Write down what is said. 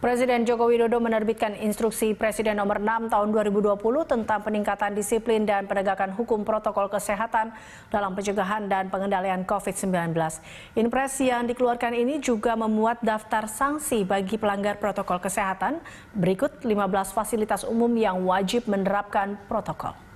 Presiden Joko Widodo menerbitkan instruksi Presiden nomor 6 tahun 2020 tentang peningkatan disiplin dan penegakan hukum protokol kesehatan dalam pencegahan dan pengendalian COVID-19. Impresi yang dikeluarkan ini juga memuat daftar sanksi bagi pelanggar protokol kesehatan. Berikut 15 fasilitas umum yang wajib menerapkan protokol.